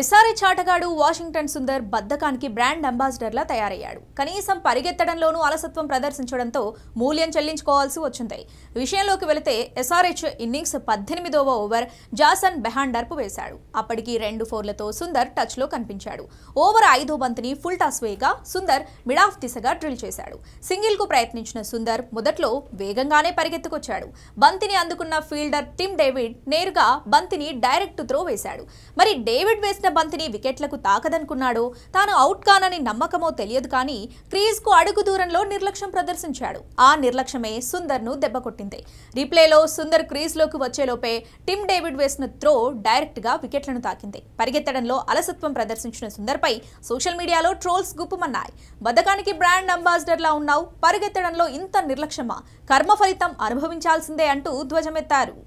SRI చాటగాడు Washington Sundar బద్దకానికి brand అంబాసిడర్లా తయారయ్యాడు కనీసం పరిగెత్తడంలోనూ అలసత్వం ప్రదర్శించడంతో మూల్యం చెల్లించుకోవాల్సి వచ్చింది విషయంలోకి వెళితే ఎస్ఆర్హెచ్ ఇన్నింగ్స్ పద్దెనిమిదవ ఓవర్ జాసన్ బెహాండర్పు వేశాడు అప్పటికి రెండు ఫోర్లతో సుందర్ టచ్లో కనిపించాడు ఓవర్ ఐదో బంతిని ఫుల్ టాస్ వేయగా సుందర్ మిడాఫ్ దిశగా డ్రిల్ చేశాడు సింగిల్కు ప్రయత్నించిన సుందర్ మొదట్లో వేగంగానే పరిగెత్తుకొచ్చాడు బంతిని అందుకున్న ఫీల్డర్ టిమ్ డేవిడ్ నేరుగా బంతిని డైరెక్ట్ త్రో వేశాడు మరి డేవిడ్ వేసిన వేసిన బంతిని వికెట్లకు తాకదనుకున్నాడో తాను అవుట్ కానని నమ్మకమో తెలియదు కానీ క్రీజ్కు అడుగు దూరంలో నిర్లక్ష్యం ప్రదర్శించాడు ఆ నిర్లక్ష్యమే సుందర్ను దెబ్బకొట్టింది రీప్లేలో సుందర్ క్రీజ్లోకి వచ్చేలోపే టిమ్ డేవిడ్ వేసిన త్రో డైరెక్ట్గా వికెట్లను తాకింది పరిగెత్తడంలో అలసత్వం ప్రదర్శించిన సుందర్పై సోషల్ మీడియాలో ట్రోల్స్ గుప్పమన్నాయి బతకానికి బ్రాండ్ లా ఉన్నావు పరిగెత్తడంలో ఇంత నిర్లక్ష్యమా కర్మ ఫలితం అనుభవించాల్సిందే అంటూ ధ్వజమెత్తారు